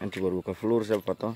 nanti baru buka seluruh siapa foto